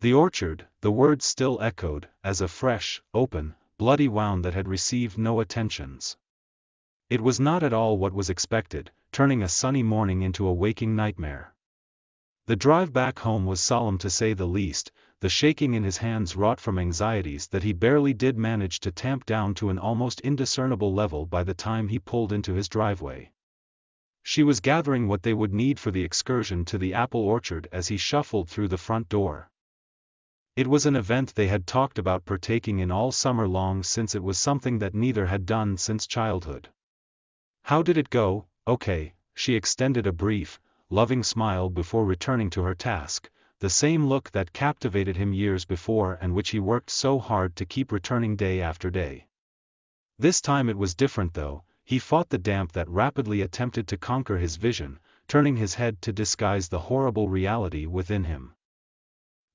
The orchard, the words still echoed, as a fresh, open, bloody wound that had received no attentions. It was not at all what was expected, turning a sunny morning into a waking nightmare. The drive back home was solemn to say the least, the shaking in his hands wrought from anxieties that he barely did manage to tamp down to an almost indiscernible level by the time he pulled into his driveway. She was gathering what they would need for the excursion to the apple orchard as he shuffled through the front door. It was an event they had talked about partaking in all summer long since it was something that neither had done since childhood. How did it go? Okay, she extended a brief, loving smile before returning to her task, the same look that captivated him years before and which he worked so hard to keep returning day after day. This time it was different though, he fought the damp that rapidly attempted to conquer his vision, turning his head to disguise the horrible reality within him.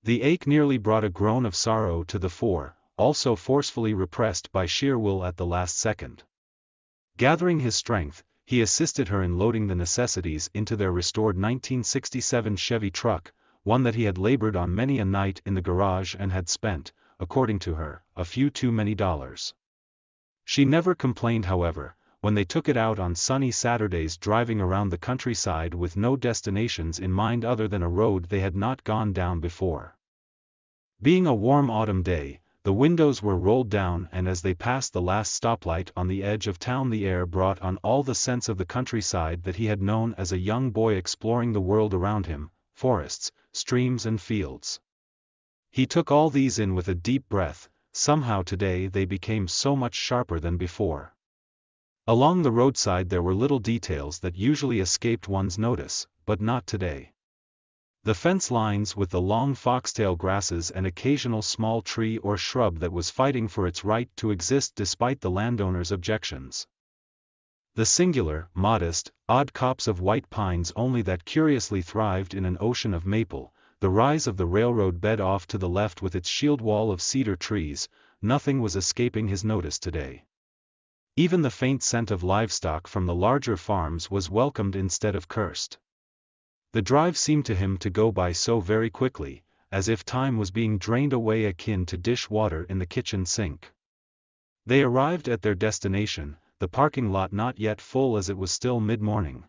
The ache nearly brought a groan of sorrow to the fore, also forcefully repressed by sheer will at the last second. Gathering his strength, he assisted her in loading the necessities into their restored 1967 Chevy truck, one that he had labored on many a night in the garage and had spent, according to her, a few too many dollars. She never complained however, when they took it out on sunny Saturdays driving around the countryside with no destinations in mind other than a road they had not gone down before. Being a warm autumn day, the windows were rolled down and as they passed the last stoplight on the edge of town the air brought on all the sense of the countryside that he had known as a young boy exploring the world around him, forests, streams and fields. He took all these in with a deep breath, somehow today they became so much sharper than before. Along the roadside there were little details that usually escaped one's notice, but not today. The fence lines with the long foxtail grasses and occasional small tree or shrub that was fighting for its right to exist despite the landowner's objections. The singular, modest, odd copse of white pines only that curiously thrived in an ocean of maple, the rise of the railroad bed off to the left with its shield wall of cedar trees, nothing was escaping his notice today. Even the faint scent of livestock from the larger farms was welcomed instead of cursed. The drive seemed to him to go by so very quickly, as if time was being drained away akin to dish water in the kitchen sink. They arrived at their destination, the parking lot not yet full as it was still mid-morning.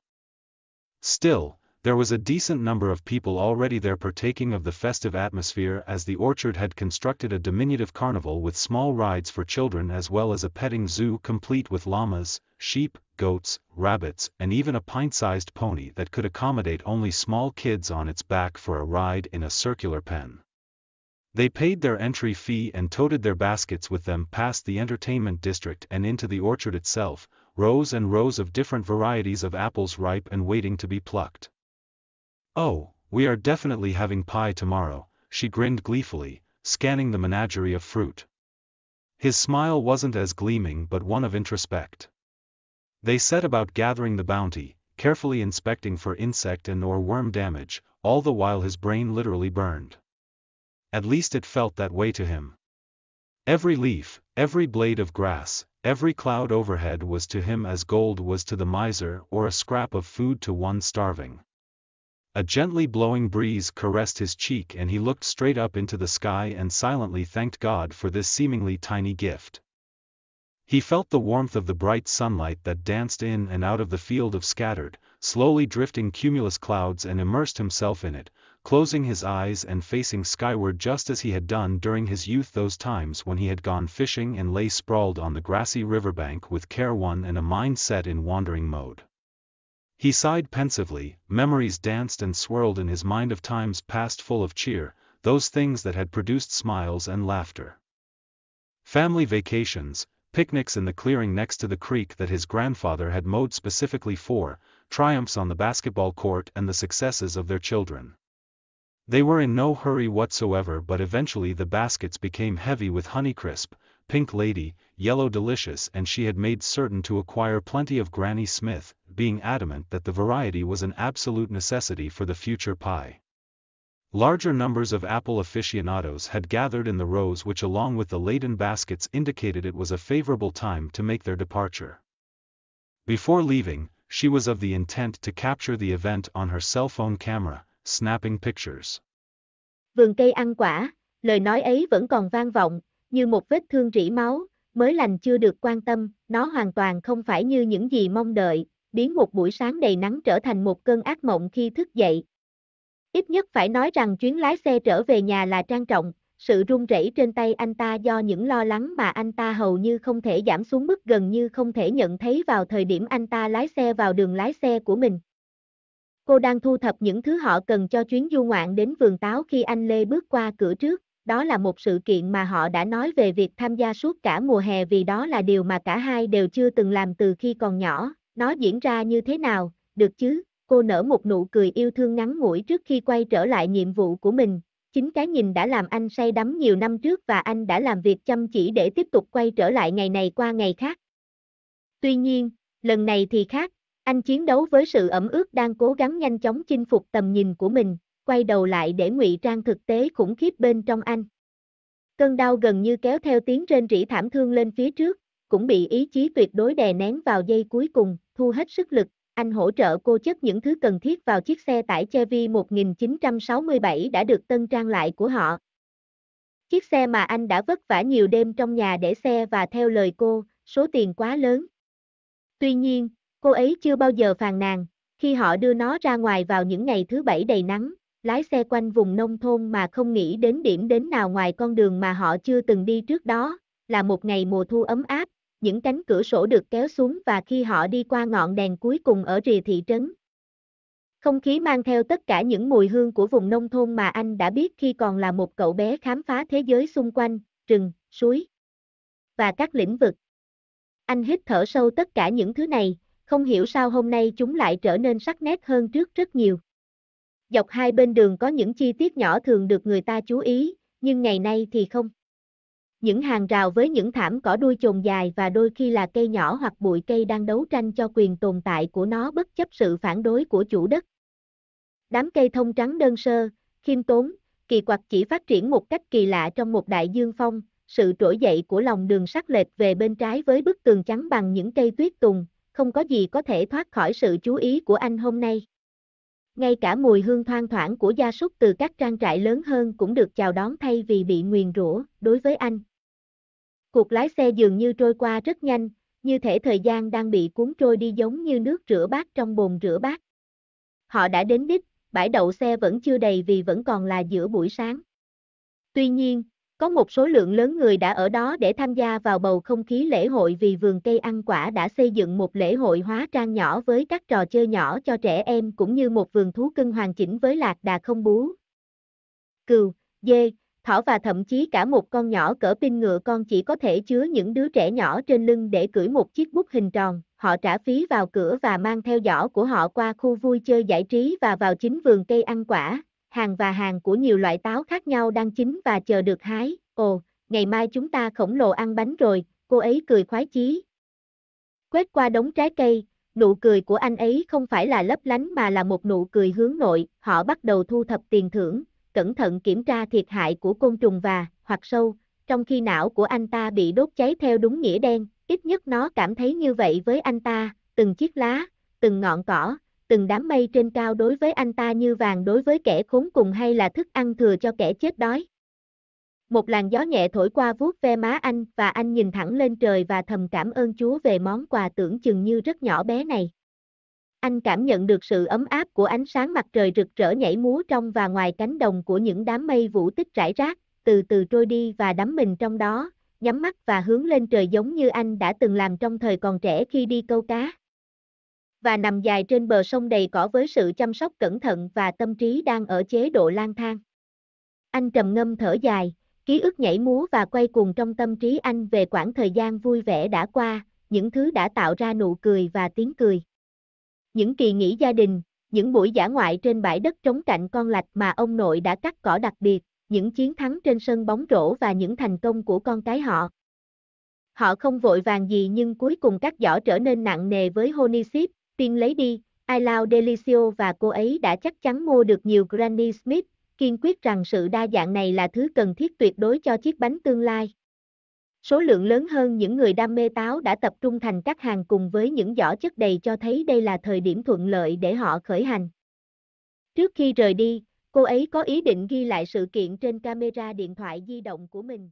Still, there was a decent number of people already there partaking of the festive atmosphere as the orchard had constructed a diminutive carnival with small rides for children as well as a petting zoo complete with llamas, sheep, goats, rabbits, and even a pint-sized pony that could accommodate only small kids on its back for a ride in a circular pen. They paid their entry fee and toted their baskets with them past the entertainment district and into the orchard itself, rows and rows of different varieties of apples ripe and waiting to be plucked. Oh, we are definitely having pie tomorrow, she grinned gleefully, scanning the menagerie of fruit. His smile wasn't as gleaming but one of introspect. They set about gathering the bounty, carefully inspecting for insect and or worm damage, all the while his brain literally burned. At least it felt that way to him. Every leaf, every blade of grass, every cloud overhead was to him as gold was to the miser or a scrap of food to one starving. A gently blowing breeze caressed his cheek and he looked straight up into the sky and silently thanked God for this seemingly tiny gift. He felt the warmth of the bright sunlight that danced in and out of the field of scattered, slowly drifting cumulus clouds and immersed himself in it, closing his eyes and facing skyward just as he had done during his youth those times when he had gone fishing and lay sprawled on the grassy riverbank with care one and a mind set in wandering mode. He sighed pensively, memories danced and swirled in his mind of times past full of cheer, those things that had produced smiles and laughter. Family vacations, picnics in the clearing next to the creek that his grandfather had mowed specifically for, triumphs on the basketball court and the successes of their children. They were in no hurry whatsoever but eventually the baskets became heavy with Honeycrisp, Pink Lady, Yellow Delicious and she had made certain to acquire plenty of Granny Smith, being adamant that the variety was an absolute necessity for the future pie. Larger numbers of apple aficionados had gathered in the rows which along with the laden baskets indicated it was a favorable time to make their departure. Before leaving, she was of the intent to capture the event on her cell phone camera, snapping pictures. Vườn cây ăn quả, lời nói ấy vẫn còn vang vọng, như một vết thương rỉ máu, mới lành chưa được quan tâm, nó hoàn toàn không phải như những gì mong đợi, biến một buổi sáng đầy nắng trở thành một cơn ác mộng khi thức dậy. Ít nhất phải nói rằng chuyến lái xe trở về nhà là trang trọng, sự run rẩy trên tay anh ta do những lo lắng mà anh ta hầu như không thể giảm xuống mức gần như không thể nhận thấy vào thời điểm anh ta lái xe vào đường lái xe của mình. Cô đang thu thập những thứ họ cần cho chuyến du ngoạn đến vườn táo khi anh Lê bước qua cửa trước, đó là một sự kiện mà họ đã nói về việc tham gia suốt cả mùa hè vì đó là điều mà cả hai đều chưa từng làm từ khi còn nhỏ, nó diễn ra như thế nào, được chứ, cô nở một nụ cười yêu thương ngắn ngủi trước khi quay trở lại nhiệm vụ của mình, chính cái nhìn đã làm anh say đắm nhiều năm trước và anh đã làm việc chăm chỉ để tiếp tục quay trở lại ngày này qua ngày khác. Tuy nhiên, lần này thì khác, anh chiến đấu với sự ẩm ướt đang cố gắng nhanh chóng chinh phục tầm nhìn của mình, quay đầu lại để ngụy trang thực tế khủng khiếp bên trong anh. Cơn đau gần như kéo theo tiếng trên rỉ thảm thương lên phía trước, cũng bị ý chí tuyệt đối đè nén vào giây cuối cùng, thu hết sức lực, anh hỗ trợ cô chất những thứ cần thiết vào chiếc xe tải Chevy 1967 đã được tân trang lại của họ. Chiếc xe mà anh đã vất vả nhiều đêm trong nhà để xe và theo lời cô, số tiền quá lớn. Tuy nhiên, cô ấy chưa bao giờ phàn nàn, khi họ đưa nó ra ngoài vào những ngày thứ bảy đầy nắng, lái xe quanh vùng nông thôn mà không nghĩ đến điểm đến nào ngoài con đường mà họ chưa từng đi trước đó, là một ngày mùa thu ấm áp, những cánh cửa sổ được kéo xuống và khi họ đi qua ngọn đèn cuối cùng ở rìa thị trấn. Không khí mang theo tất cả những mùi hương của vùng nông thôn mà anh đã biết khi còn là một cậu bé khám phá thế giới xung quanh, rừng, suối và các lĩnh vực. Anh hít thở sâu tất cả những thứ này, không hiểu sao hôm nay chúng lại trở nên sắc nét hơn trước rất nhiều dọc hai bên đường có những chi tiết nhỏ thường được người ta chú ý, nhưng ngày nay thì không. Những hàng rào với những thảm cỏ đuôi chồn dài và đôi khi là cây nhỏ hoặc bụi cây đang đấu tranh cho quyền tồn tại của nó bất chấp sự phản đối của chủ đất. Đám cây thông trắng đơn sơ, khiêm tốn, kỳ quặc chỉ phát triển một cách kỳ lạ trong một đại dương phong, sự trỗi dậy của lòng đường sắc lệch về bên trái với bức tường trắng bằng những cây tuyết tùng, không có gì có thể thoát khỏi sự chú ý của anh hôm nay ngay cả mùi hương thoang thoảng của gia súc từ các trang trại lớn hơn cũng được chào đón thay vì bị nguyền rủa đối với anh. Cuộc lái xe dường như trôi qua rất nhanh, như thể thời gian đang bị cuốn trôi đi giống như nước rửa bát trong bồn rửa bát. Họ đã đến đích, bãi đậu xe vẫn chưa đầy vì vẫn còn là giữa buổi sáng. Tuy nhiên, có một số lượng lớn người đã ở đó để tham gia vào bầu không khí lễ hội vì vườn cây ăn quả đã xây dựng một lễ hội hóa trang nhỏ với các trò chơi nhỏ cho trẻ em cũng như một vườn thú cưng hoàn chỉnh với lạc đà không bú. Cừu, dê, thỏ và thậm chí cả một con nhỏ cỡ pin ngựa con chỉ có thể chứa những đứa trẻ nhỏ trên lưng để cưỡi một chiếc bút hình tròn. Họ trả phí vào cửa và mang theo giỏ của họ qua khu vui chơi giải trí và vào chính vườn cây ăn quả, hàng và hàng của nhiều loại táo khác nhau đang chín và chờ được hái, ồ, ngày mai chúng ta khổng lồ ăn bánh rồi, cô ấy cười khoái chí. Quét qua đống trái cây, nụ cười của anh ấy không phải là lấp lánh mà là một nụ cười hướng nội, họ bắt đầu thu thập tiền thưởng, cẩn thận kiểm tra thiệt hại của côn trùng và, hoặc sâu, trong khi não của anh ta bị đốt cháy theo đúng nghĩa đen, ít nhất nó cảm thấy như vậy với anh ta, từng chiếc lá, từng ngọn cỏ, từng đám mây trên cao đối với anh ta như vàng đối với kẻ khốn cùng hay là thức ăn thừa cho kẻ chết đói. Một làn gió nhẹ thổi qua vuốt ve má anh và anh nhìn thẳng lên trời và thầm cảm ơn Chúa về món quà tưởng chừng như rất nhỏ bé này. Anh cảm nhận được sự ấm áp của ánh sáng mặt trời rực rỡ nhảy múa trong và ngoài cánh đồng của những đám mây vũ tích rải rác, từ từ trôi đi và đắm mình trong đó, nhắm mắt và hướng lên trời giống như anh đã từng làm trong thời còn trẻ khi đi câu cá và nằm dài trên bờ sông đầy cỏ với sự chăm sóc cẩn thận và tâm trí đang ở chế độ lang thang. Anh trầm ngâm thở dài, ký ức nhảy múa và quay cuồng trong tâm trí anh về quãng thời gian vui vẻ đã qua, những thứ đã tạo ra nụ cười và tiếng cười. Những kỳ nghỉ gia đình, những buổi giả ngoại trên bãi đất trống cạnh con lạch mà ông nội đã cắt cỏ đặc biệt, những chiến thắng trên sân bóng rổ và những thành công của con cái họ. Họ không vội vàng gì nhưng cuối cùng các giỏ trở nên nặng nề với Honisip, tiên lấy đi, Ilau Delicio và cô ấy đã chắc chắn mua được nhiều Granny Smith, kiên quyết rằng sự đa dạng này là thứ cần thiết tuyệt đối cho chiếc bánh tương lai. Số lượng lớn hơn những người đam mê táo đã tập trung thành các hàng cùng với những giỏ chất đầy cho thấy đây là thời điểm thuận lợi để họ khởi hành. Trước khi rời đi, cô ấy có ý định ghi lại sự kiện trên camera điện thoại di động của mình.